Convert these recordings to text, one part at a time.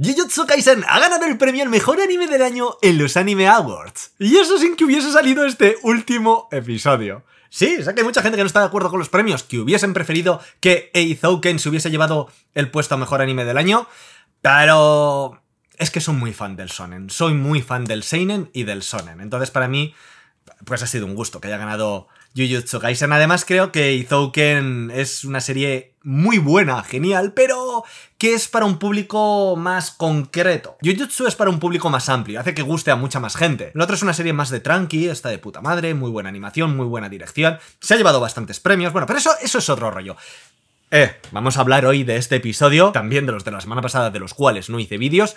Jujutsu Kaisen ha ganado el premio al mejor anime del año en los Anime Awards. Y eso sin que hubiese salido este último episodio. Sí, sé que hay mucha gente que no está de acuerdo con los premios, que hubiesen preferido que Eizouken se hubiese llevado el puesto a mejor anime del año, pero es que soy muy fan del Sonen. Soy muy fan del Seinen y del Sonen. Entonces, para mí, pues ha sido un gusto que haya ganado Jujutsu Kaisen. Además, creo que Izouken es una serie muy buena, genial, pero que es para un público más concreto. Jujutsu es para un público más amplio, hace que guste a mucha más gente. Lo otro es una serie más de tranqui, está de puta madre, muy buena animación, muy buena dirección, se ha llevado bastantes premios, bueno, pero eso, eso es otro rollo. Eh, vamos a hablar hoy de este episodio, también de los de la semana pasada de los cuales no hice vídeos,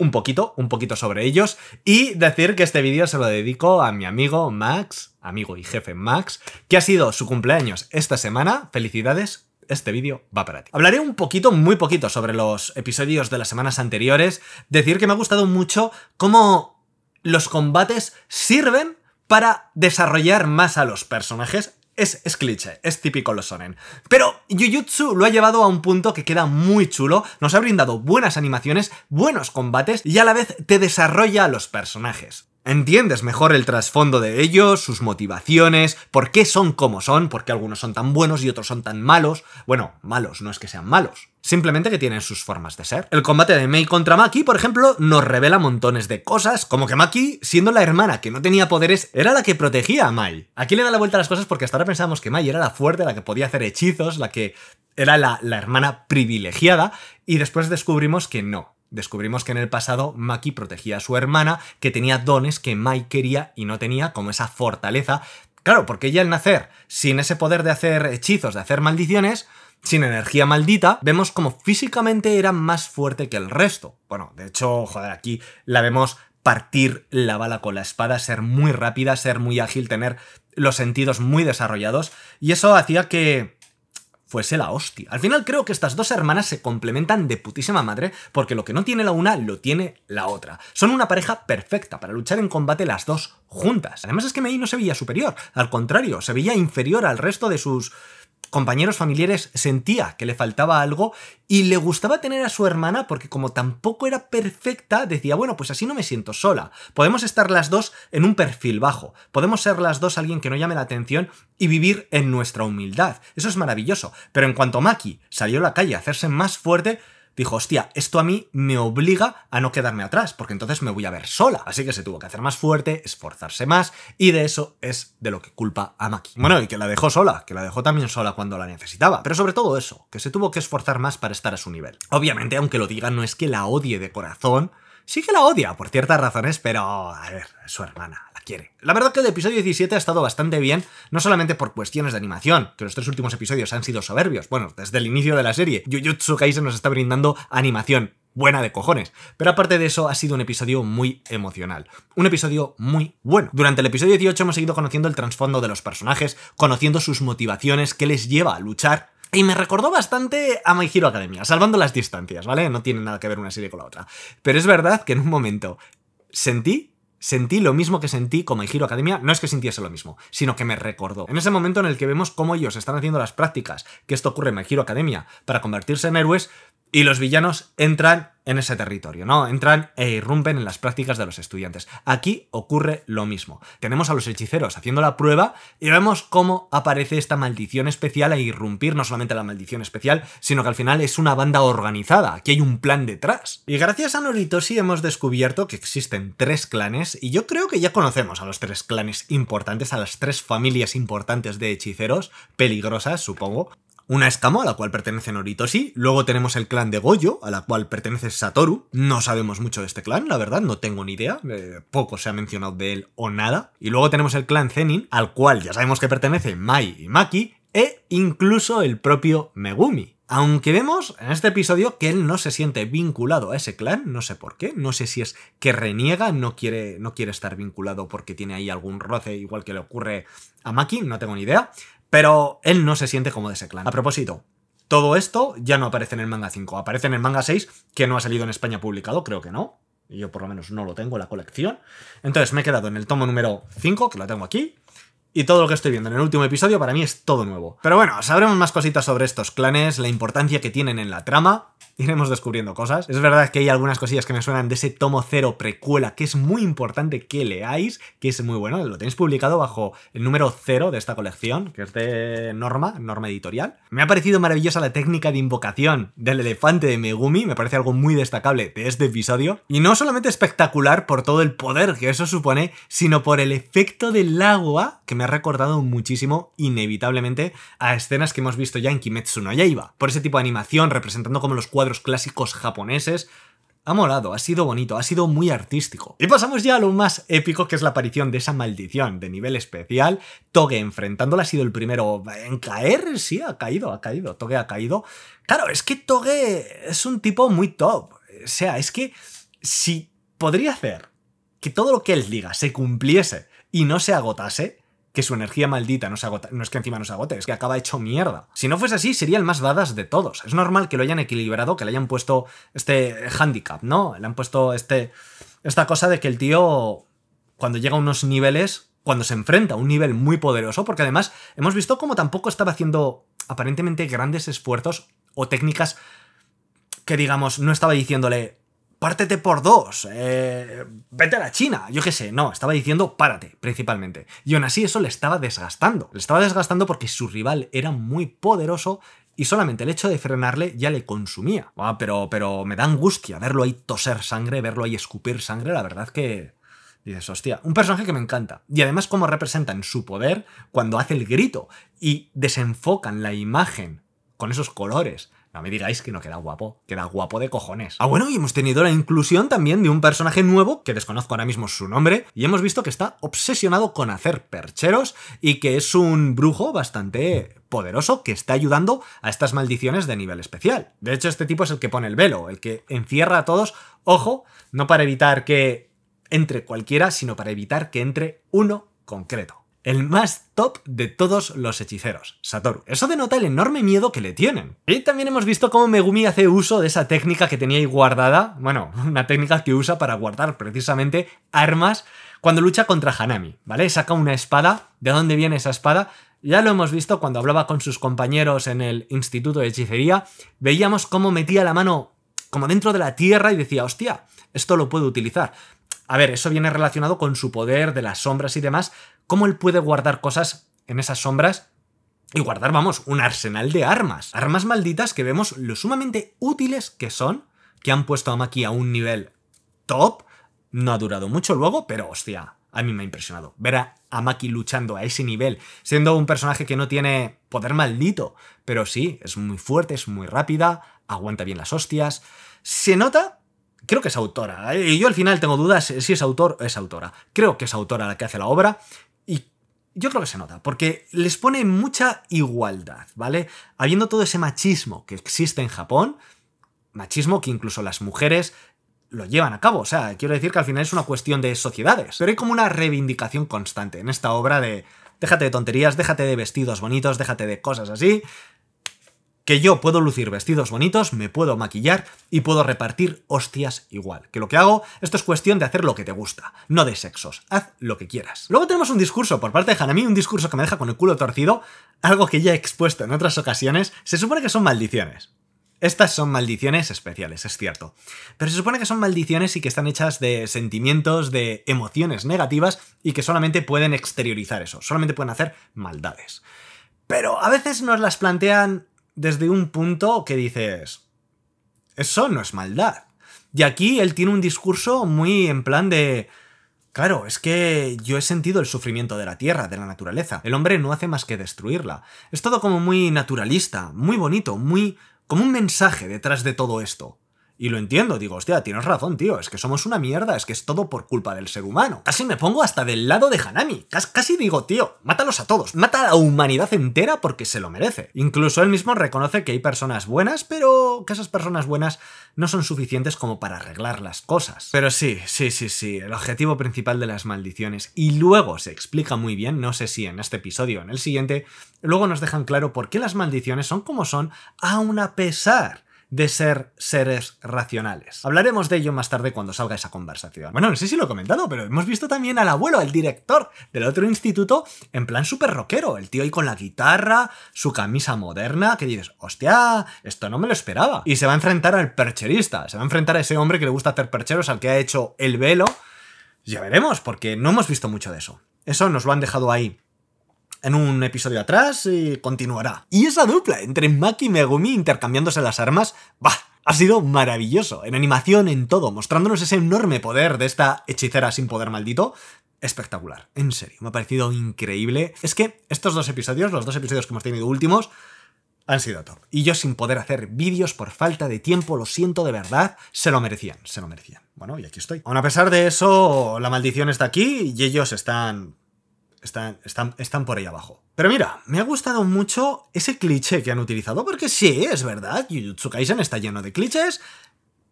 un poquito, un poquito sobre ellos y decir que este vídeo se lo dedico a mi amigo Max, amigo y jefe Max, que ha sido su cumpleaños esta semana. Felicidades, este vídeo va para ti. Hablaré un poquito, muy poquito, sobre los episodios de las semanas anteriores. Decir que me ha gustado mucho cómo los combates sirven para desarrollar más a los personajes, es, cliché, es típico los sonen. Pero Jujutsu lo ha llevado a un punto que queda muy chulo, nos ha brindado buenas animaciones, buenos combates y a la vez te desarrolla a los personajes. Entiendes mejor el trasfondo de ellos, sus motivaciones, por qué son como son, por qué algunos son tan buenos y otros son tan malos. Bueno, malos, no es que sean malos, Simplemente que tienen sus formas de ser. El combate de Mei contra Maki, por ejemplo, nos revela montones de cosas, como que Maki, siendo la hermana que no tenía poderes, era la que protegía a Mai. Aquí le da la vuelta a las cosas porque hasta ahora pensábamos que Mai era la fuerte, la que podía hacer hechizos, la que era la, hermana privilegiada, y después descubrimos que no, Descubrimos que en el pasado Maki protegía a su hermana, que tenía dones que Mai quería y no tenía, como esa fortaleza. Claro, porque ella al nacer, sin ese poder de hacer hechizos, de hacer maldiciones, sin energía maldita, vemos como físicamente era más fuerte que el resto. Bueno, de hecho, joder, aquí la vemos partir la bala con la espada, ser muy rápida, ser muy ágil, tener los sentidos muy desarrollados, y eso hacía que fuese la hostia. Al final creo que estas dos hermanas se complementan de putísima madre, porque lo que no tiene la una lo tiene la otra. Son una pareja perfecta para luchar en combate las dos juntas. Además es que Mei no se veía superior, al contrario, se veía inferior al resto de sus compañeros familiares sentía que le faltaba algo y le gustaba tener a su hermana porque como tampoco era perfecta, decía, bueno, pues así no me siento sola. Podemos estar las dos en un perfil bajo, podemos ser las dos alguien que no llame la atención y vivir en nuestra humildad. Eso es maravilloso. Pero en cuanto Maki salió a la calle a hacerse más fuerte, dijo, hostia, esto a mí me obliga a no quedarme atrás, porque entonces me voy a ver sola. Así que se tuvo que hacer más fuerte, esforzarse más, y de eso es de lo que culpa a Maki. Bueno, y que la dejó sola, que la dejó también sola cuando la necesitaba, pero sobre todo eso, que se tuvo que esforzar más para estar a su nivel. Obviamente, aunque lo diga, no es que la odie de corazón, sí que la odia por ciertas razones, pero a ver, su hermana, la verdad que el episodio 17 ha estado bastante bien, no solamente por cuestiones de animación, que los tres últimos episodios han sido soberbios, bueno, desde el inicio de la serie, Jujutsu Kaisen nos está brindando animación, buena de cojones. Pero aparte de eso, ha sido un episodio muy emocional. Un episodio muy bueno. Durante el episodio 18 hemos seguido conociendo el trasfondo de los personajes, conociendo sus motivaciones, qué les lleva a luchar. Y me recordó bastante a My Hero Academia, salvando las distancias, ¿vale? No tiene nada que ver una serie con la otra. Pero es verdad que en un momento sentí Sentí lo mismo que sentí con My Hero Academia, no es que sintiese lo mismo, sino que me recordó. En ese momento en el que vemos cómo ellos están haciendo las prácticas, que esto ocurre en My Hero Academia, para convertirse en héroes, y los villanos entran en ese territorio, ¿no? Entran e irrumpen en las prácticas de los estudiantes. Aquí ocurre lo mismo. Tenemos a los hechiceros haciendo la prueba y vemos cómo aparece esta maldición especial a irrumpir, no solamente la maldición especial, sino que al final es una banda organizada, aquí hay un plan detrás. Y gracias a Noritoshi hemos descubierto que existen tres clanes y yo creo que ya conocemos a los tres clanes importantes, a las tres familias importantes de hechiceros, peligrosas supongo, una escamo a la cual pertenece Noritoshi, luego tenemos el clan de Goyo, a la cual pertenece Satoru, no sabemos mucho de este clan, la verdad, no tengo ni idea, eh, poco se ha mencionado de él o nada, y luego tenemos el clan Zenin, al cual ya sabemos que pertenece Mai y Maki, e incluso el propio Megumi. Aunque vemos en este episodio que él no se siente vinculado a ese clan, no sé por qué, no sé si es que reniega, no quiere, no quiere estar vinculado porque tiene ahí algún roce, igual que le ocurre a Maki, no tengo ni idea. Pero él no se siente como de ese clan. A propósito, todo esto ya no aparece en el manga 5, aparece en el manga 6, que no ha salido en España publicado, creo que no. Yo por lo menos no lo tengo en la colección. Entonces me he quedado en el tomo número 5, que lo tengo aquí. Y todo lo que estoy viendo en el último episodio para mí es todo nuevo. Pero bueno, sabremos más cositas sobre estos clanes, la importancia que tienen en la trama, iremos descubriendo cosas. Es verdad que hay algunas cosillas que me suenan de ese tomo cero precuela que es muy importante que leáis, que es muy bueno. Lo tenéis publicado bajo el número cero de esta colección, que es de Norma, Norma Editorial. Me ha parecido maravillosa la técnica de invocación del elefante de Megumi, me parece algo muy destacable de este episodio. Y no solamente espectacular por todo el poder que eso supone, sino por el efecto del agua, que me ha recordado muchísimo, inevitablemente, a escenas que hemos visto ya en Kimetsu no Yaiba. Por ese tipo de animación, representando como los cuadros clásicos japoneses. Ha molado, ha sido bonito, ha sido muy artístico. Y pasamos ya a lo más épico que es la aparición de esa maldición de nivel especial. Toge enfrentándola ha sido el primero en caer. Sí, ha caído, ha caído. Toge ha caído. Claro, es que Toge es un tipo muy top. O sea, es que si podría hacer que todo lo que él diga se cumpliese y no se agotase, que su energía maldita no se agota, no es que encima no se agote, es que acaba hecho mierda. Si no fuese así, sería el más dadas de todos. Es normal que lo hayan equilibrado, que le hayan puesto este handicap, ¿no? Le han puesto este esta cosa de que el tío cuando llega a unos niveles, cuando se enfrenta a un nivel muy poderoso, porque además hemos visto cómo tampoco estaba haciendo aparentemente grandes esfuerzos o técnicas que digamos, no estaba diciéndole pártete por dos, eh, vete a la China, yo qué sé, no, estaba diciendo párate, principalmente. Y aún así eso le estaba desgastando, le estaba desgastando porque su rival era muy poderoso y solamente el hecho de frenarle ya le consumía. Ah, pero, pero me da angustia verlo ahí toser sangre, verlo ahí escupir sangre, la verdad que... Dices, hostia, un personaje que me encanta. Y además cómo representan su poder cuando hace el grito y desenfocan la imagen con esos colores no me digáis que no queda guapo, queda guapo de cojones. Ah, bueno, y hemos tenido la inclusión también de un personaje nuevo, que desconozco ahora mismo su nombre, y hemos visto que está obsesionado con hacer percheros y que es un brujo bastante poderoso que está ayudando a estas maldiciones de nivel especial. De hecho, este tipo es el que pone el velo, el que encierra a todos, ojo, no para evitar que entre cualquiera, sino para evitar que entre uno concreto el más top de todos los hechiceros, Satoru. Eso denota el enorme miedo que le tienen. Y también hemos visto cómo Megumi hace uso de esa técnica que tenía ahí guardada, bueno, una técnica que usa para guardar precisamente armas cuando lucha contra Hanami, ¿vale? Saca una espada, ¿de dónde viene esa espada? Ya lo hemos visto cuando hablaba con sus compañeros en el Instituto de Hechicería, veíamos cómo metía la mano como dentro de la tierra y decía, hostia, esto lo puedo utilizar. A ver, eso viene relacionado con su poder de las sombras y demás, cómo él puede guardar cosas en esas sombras y guardar, vamos, un arsenal de armas. Armas malditas que vemos lo sumamente útiles que son, que han puesto a Maki a un nivel top. No ha durado mucho luego, pero hostia, a mí me ha impresionado. Ver a, Maki luchando a ese nivel, siendo un personaje que no tiene poder maldito, pero sí, es muy fuerte, es muy rápida, aguanta bien las hostias. Se nota creo que es autora. Y yo al final tengo dudas si es autor o es autora. Creo que es autora la que hace la obra y yo creo que se nota, porque les pone mucha igualdad, ¿vale? Habiendo todo ese machismo que existe en Japón, machismo que incluso las mujeres lo llevan a cabo. O sea, quiero decir que al final es una cuestión de sociedades. Pero hay como una reivindicación constante en esta obra de déjate de tonterías, déjate de vestidos bonitos, déjate de cosas así que yo puedo lucir vestidos bonitos, me puedo maquillar y puedo repartir hostias igual. Que lo que hago, esto es cuestión de hacer lo que te gusta, no de sexos. Haz lo que quieras. Luego tenemos un discurso por parte de Hanami, un discurso que me deja con el culo torcido, algo que ya he expuesto en otras ocasiones. Se supone que son maldiciones. Estas son maldiciones especiales, es cierto. Pero se supone que son maldiciones y que están hechas de sentimientos, de emociones negativas y que solamente pueden exteriorizar eso, solamente pueden hacer maldades. Pero a veces nos las plantean desde un punto que dices, eso no es maldad. Y aquí él tiene un discurso muy en plan de... Claro, es que yo he sentido el sufrimiento de la tierra, de la naturaleza. El hombre no hace más que destruirla. Es todo como muy naturalista, muy bonito, muy... como un mensaje detrás de todo esto. Y lo entiendo, digo, hostia, tienes razón, tío, es que somos una mierda, es que es todo por culpa del ser humano. Casi me pongo hasta del lado de Hanami, casi digo, tío, mátalos a todos, mata a la humanidad entera porque se lo merece. Incluso él mismo reconoce que hay personas buenas, pero que esas personas buenas no son suficientes como para arreglar las cosas. Pero sí, sí, sí, sí, el objetivo principal de las maldiciones, y luego se explica muy bien, no sé si en este episodio o en el siguiente, luego nos dejan claro por qué las maldiciones son como son, aún a pesar de ser seres racionales. Hablaremos de ello más tarde cuando salga esa conversación. Bueno, no sé si lo he comentado, pero hemos visto también al abuelo, al director del otro instituto, en plan súper rockero. El tío ahí con la guitarra, su camisa moderna, que dices, hostia, esto no me lo esperaba. Y se va a enfrentar al percherista, se va a enfrentar a ese hombre que le gusta hacer percheros, al que ha hecho el velo. Ya veremos, porque no hemos visto mucho de eso. Eso nos lo han dejado ahí en un episodio atrás y continuará. Y esa dupla entre Maki y Megumi intercambiándose las armas, bah, ha sido maravilloso, en animación, en todo, mostrándonos ese enorme poder de esta hechicera sin poder maldito, espectacular, en serio, me ha parecido increíble. Es que estos dos episodios, los dos episodios que hemos tenido últimos, han sido top. Y yo sin poder hacer vídeos por falta de tiempo, lo siento de verdad, se lo merecían, se lo merecían. Bueno, y aquí estoy. Aún a pesar de eso, la maldición está aquí y ellos están están, están, están por ahí abajo. Pero mira, me ha gustado mucho ese cliché que han utilizado, porque sí, es verdad, Jujutsu Kaisen está lleno de clichés,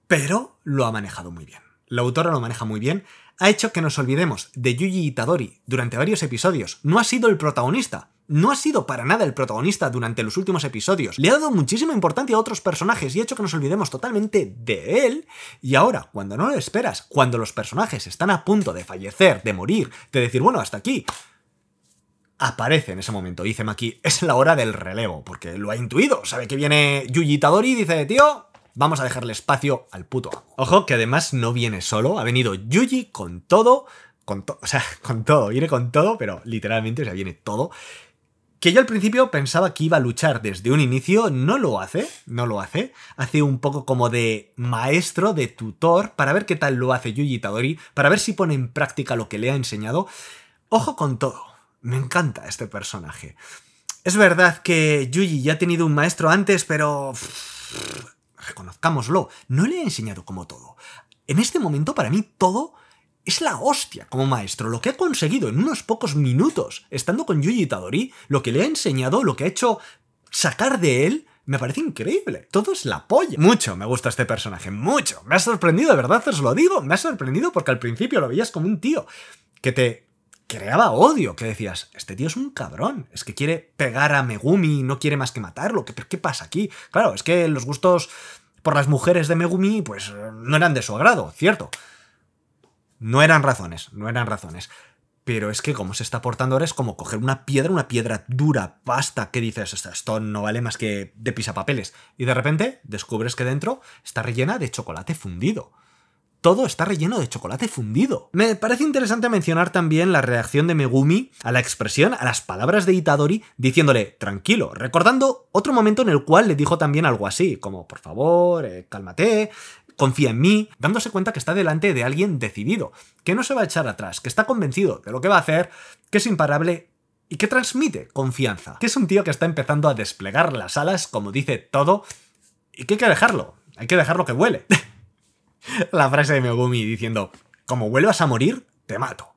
pero lo ha manejado muy bien. La autora lo maneja muy bien, ha hecho que nos olvidemos de Yuji Itadori durante varios episodios. No ha sido el protagonista, no ha sido para nada el protagonista durante los últimos episodios. Le ha dado muchísima importancia a otros personajes y ha hecho que nos olvidemos totalmente de él. Y ahora, cuando no lo esperas, cuando los personajes están a punto de fallecer, de morir, de decir, bueno, hasta aquí, aparece en ese momento. Dice Maki, es la hora del relevo, porque lo ha intuido. Sabe que viene Yuji Tadori y dice, tío, vamos a dejarle espacio al puto Ojo, que además no viene solo, ha venido Yuji con todo, con todo, o sea, con todo, viene con todo, pero literalmente, o sea, viene todo. Que yo al principio pensaba que iba a luchar desde un inicio, no lo hace, no lo hace. Hace un poco como de maestro, de tutor, para ver qué tal lo hace Yuji Tadori, para ver si pone en práctica lo que le ha enseñado. Ojo con todo, me encanta este personaje. Es verdad que Yuji ya ha tenido un maestro antes, pero... Reconozcámoslo, no le he enseñado como todo. En este momento, para mí, todo es la hostia como maestro. Lo que ha conseguido en unos pocos minutos, estando con Yuji Tadori, lo que le ha enseñado, lo que ha hecho sacar de él, me parece increíble. Todo es la polla. Mucho me gusta este personaje, mucho. Me ha sorprendido, de verdad, os lo digo. Me ha sorprendido porque al principio lo veías como un tío que te creaba odio, que decías, este tío es un cabrón, es que quiere pegar a Megumi, no quiere más que matarlo, ¿qué, qué pasa aquí? Claro, es que los gustos por las mujeres de Megumi, pues eh, no eran de su agrado, cierto. No eran razones, no eran razones. Pero es que como se está portando ahora es como coger una piedra, una piedra dura, pasta, que dices, esto no vale más que de pisapapeles. Y de repente descubres que dentro está rellena de chocolate fundido todo está relleno de chocolate fundido. Me parece interesante mencionar también la reacción de Megumi a la expresión, a las palabras de Itadori, diciéndole tranquilo, recordando otro momento en el cual le dijo también algo así, como por favor, eh, cálmate, confía en mí, dándose cuenta que está delante de alguien decidido, que no se va a echar atrás, que está convencido de lo que va a hacer, que es imparable y que transmite confianza, que es un tío que está empezando a desplegar las alas, como dice todo, y que hay que dejarlo, hay que dejarlo que vuele. la frase de Megumi diciendo, como vuelvas a morir, te mato.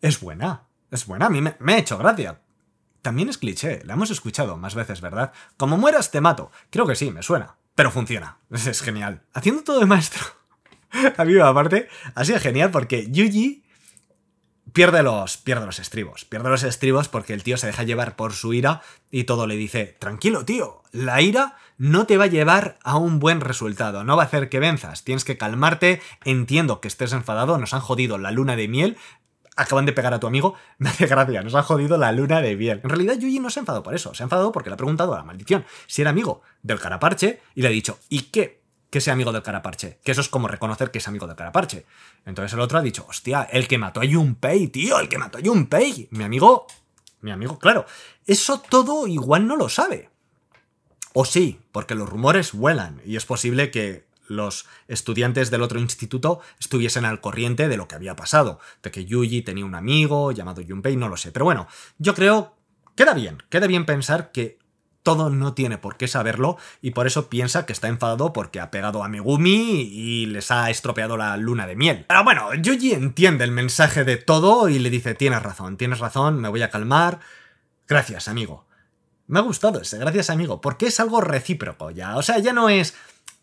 Es buena, es buena, a mí me, ha hecho gracia. También es cliché, la hemos escuchado más veces, ¿verdad? Como mueras, te mato. Creo que sí, me suena. Pero funciona, es genial. Haciendo todo de maestro. A mí, aparte, ha sido genial porque Yuji pierde los, pierde los estribos. Pierde los estribos porque el tío se deja llevar por su ira y todo le dice, tranquilo tío, la ira no te va a llevar a un buen resultado, no va a hacer que venzas, tienes que calmarte, entiendo que estés enfadado, nos han jodido la luna de miel, acaban de pegar a tu amigo, me hace gracia, nos han jodido la luna de miel. En realidad, Yuji no se ha enfadado por eso, se ha enfadado porque le ha preguntado a la maldición si era amigo del caraparche y le ha dicho, ¿y qué? Que sea amigo del caraparche. Que eso es como reconocer que es amigo del caraparche. Entonces el otro ha dicho, hostia, el que mató a Junpei, tío, el que mató a Junpei. Mi amigo, mi amigo, claro. Eso todo igual no lo sabe. O sí, porque los rumores vuelan y es posible que los estudiantes del otro instituto estuviesen al corriente de lo que había pasado, de que Yuji tenía un amigo llamado Junpei, no lo sé. Pero bueno, yo creo, queda bien, queda bien pensar que todo no tiene por qué saberlo y por eso piensa que está enfadado porque ha pegado a Megumi y les ha estropeado la luna de miel. Pero bueno, Yuji entiende el mensaje de todo y le dice, tienes razón, tienes razón, me voy a calmar. Gracias, amigo. Me ha gustado ese, gracias amigo, porque es algo recíproco ya. O sea, ya no es...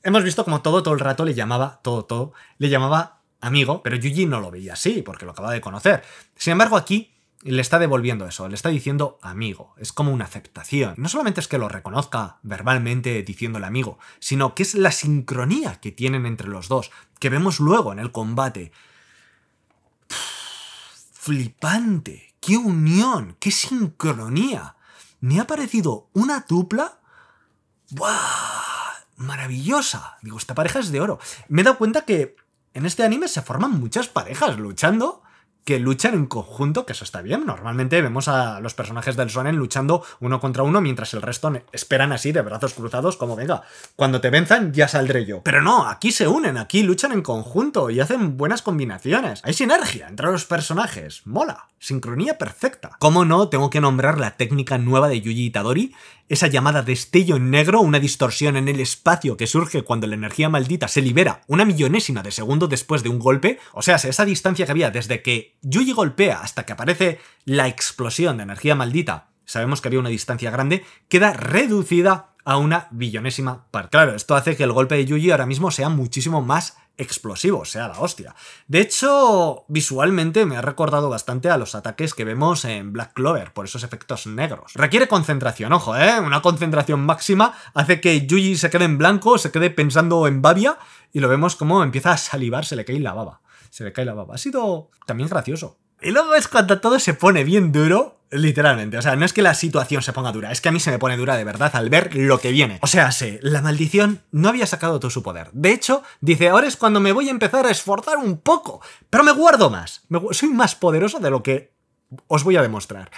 Hemos visto como todo, todo el rato le llamaba, todo, todo, le llamaba amigo, pero Yuji no lo veía así, porque lo acaba de conocer. Sin embargo, aquí le está devolviendo eso, le está diciendo amigo, es como una aceptación. No solamente es que lo reconozca verbalmente diciéndole amigo, sino que es la sincronía que tienen entre los dos, que vemos luego en el combate. flipante, qué unión, qué sincronía me ha parecido una dupla. Maravillosa. Digo, esta pareja es de oro. Me he dado cuenta que en este anime se forman muchas parejas luchando que luchan en conjunto, que eso está bien. Normalmente vemos a los personajes del Sonen luchando uno contra uno mientras el resto esperan así de brazos cruzados como venga, cuando te venzan ya saldré yo. Pero no, aquí se unen, aquí luchan en conjunto y hacen buenas combinaciones. Hay sinergia entre los personajes, mola, sincronía perfecta. ¿Cómo no? Tengo que nombrar la técnica nueva de Yuji Itadori esa llamada destello en negro, una distorsión en el espacio que surge cuando la energía maldita se libera una millonésima de segundo después de un golpe, o sea, esa distancia que había desde que Yuji golpea hasta que aparece la explosión de energía maldita, sabemos que había una distancia grande, queda reducida a una billonésima parte. Claro, esto hace que el golpe de Yuji ahora mismo sea muchísimo más explosivo, sea la hostia. De hecho, visualmente me ha recordado bastante a los ataques que vemos en Black Clover, por esos efectos negros. Requiere concentración, ojo, ¿eh? Una concentración máxima hace que Yuji se quede en blanco, se quede pensando en Babia, y lo vemos como empieza a salivar, se le cae la baba. Se le cae la baba. Ha sido también gracioso. Y luego es cuando todo se pone bien duro, Literalmente, o sea, no es que la situación se ponga dura, es que a mí se me pone dura de verdad al ver lo que viene. O sea, sé, la maldición no había sacado todo su poder. De hecho, dice, ahora es cuando me voy a empezar a esforzar un poco, pero me guardo más, soy más poderoso de lo que os voy a demostrar.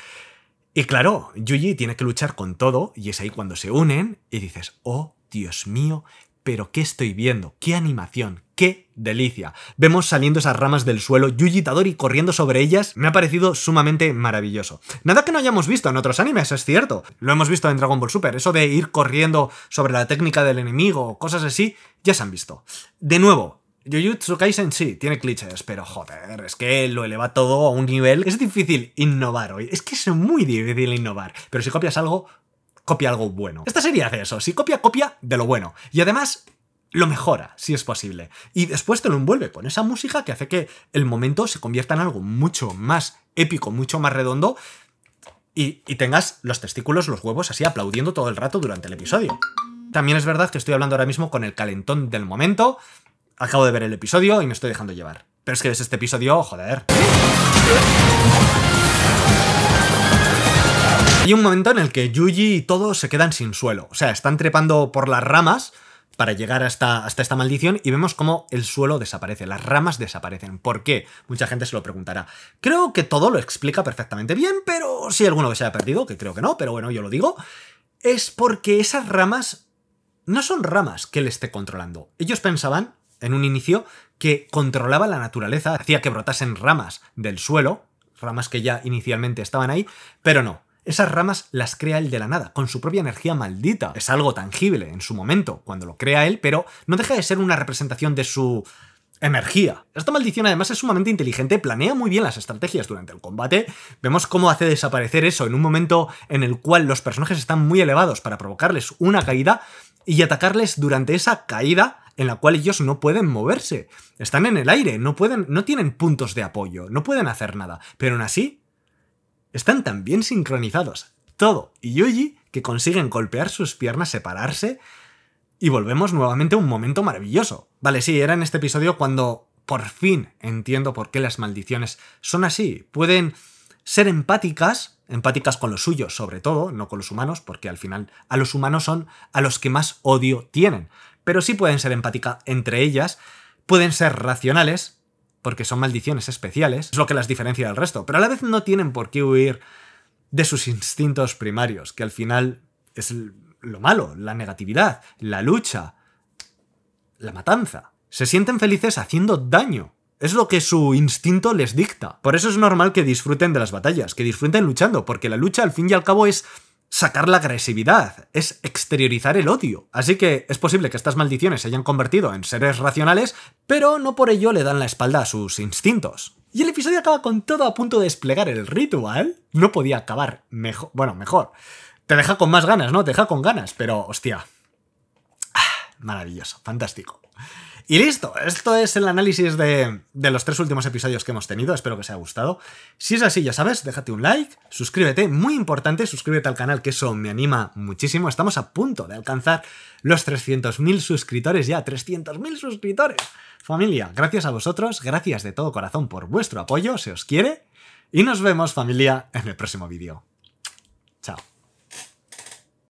Y claro, Yuji tiene que luchar con todo y es ahí cuando se unen y dices, oh, Dios mío, pero ¿qué estoy viendo? ¿Qué animación? ¡Qué delicia! Vemos saliendo esas ramas del suelo, Yuji y corriendo sobre ellas, me ha parecido sumamente maravilloso. Nada que no hayamos visto en otros animes, es cierto. Lo hemos visto en Dragon Ball Super, eso de ir corriendo sobre la técnica del enemigo, cosas así, ya se han visto. De nuevo, Jujutsu Kaisen sí, tiene clichés, pero joder, es que lo eleva todo a un nivel. Es difícil innovar hoy, es que es muy difícil innovar, pero si copias algo, copia algo bueno. Esta serie hace eso, si copia, copia de lo bueno. Y además lo mejora, si es posible. Y después te lo envuelve con esa música que hace que el momento se convierta en algo mucho más épico, mucho más redondo, y, tengas los testículos, los huevos así aplaudiendo todo el rato durante el episodio. También es verdad que estoy hablando ahora mismo con el calentón del momento. Acabo de ver el episodio y me estoy dejando llevar. Pero es que desde este episodio, joder. Hay un momento en el que Yuji y todo se quedan sin suelo, o sea, están trepando por las ramas para llegar hasta, esta maldición y vemos cómo el suelo desaparece, las ramas desaparecen. ¿Por qué? Mucha gente se lo preguntará. Creo que todo lo explica perfectamente bien, pero si alguno se ha perdido, que creo que no, pero bueno, yo lo digo, es porque esas ramas no son ramas que él esté controlando. Ellos pensaban, en un inicio, que controlaba la naturaleza, hacía que brotasen ramas del suelo, ramas que ya inicialmente estaban ahí, pero no. Esas ramas las crea él de la nada, con su propia energía maldita. Es algo tangible en su momento, cuando lo crea él, pero no deja de ser una representación de su energía. Esta maldición además es sumamente inteligente, planea muy bien las estrategias durante el combate, vemos cómo hace desaparecer eso en un momento en el cual los personajes están muy elevados para provocarles una caída y atacarles durante esa caída en la cual ellos no pueden moverse. Están en el aire, no pueden no tienen puntos de apoyo, no pueden hacer nada, pero aún así están tan bien sincronizados, Todo y Yuji, que consiguen golpear sus piernas, separarse, y volvemos nuevamente a un momento maravilloso. Vale, sí, era en este episodio cuando por fin entiendo por qué las maldiciones son así. Pueden ser empáticas, empáticas con los suyos sobre todo, no con los humanos, porque al final a los humanos son a los que más odio tienen. Pero sí pueden ser empáticas entre ellas, pueden ser racionales, porque son maldiciones especiales, es lo que las diferencia del resto, pero a la vez no tienen por qué huir de sus instintos primarios, que al final es lo malo, la negatividad, la lucha, la matanza. Se sienten felices haciendo daño. Es lo que su instinto les dicta. Por eso es normal que disfruten de las batallas, que disfruten luchando, porque la lucha al fin y al cabo es sacar la agresividad, es exteriorizar el odio. Así que es posible que estas maldiciones se hayan convertido en seres racionales, pero no por ello le dan la espalda a sus instintos. Y el episodio acaba con todo a punto de desplegar el ritual. No podía acabar mejor. Bueno, mejor. Te deja con más ganas, ¿no? Te deja con ganas, pero hostia. Ah, maravilloso, fantástico. Y listo, esto es el análisis de, los tres últimos episodios que hemos tenido, espero que os haya gustado. Si es así, ya sabes, déjate un like, suscríbete, muy importante, suscríbete al canal, que eso me anima muchísimo. Estamos a punto de alcanzar los 300.000 suscriptores ya, 300.000 suscriptores. Familia, gracias a vosotros, gracias de todo corazón por vuestro apoyo, se os quiere, y nos vemos familia en el próximo vídeo. Chao.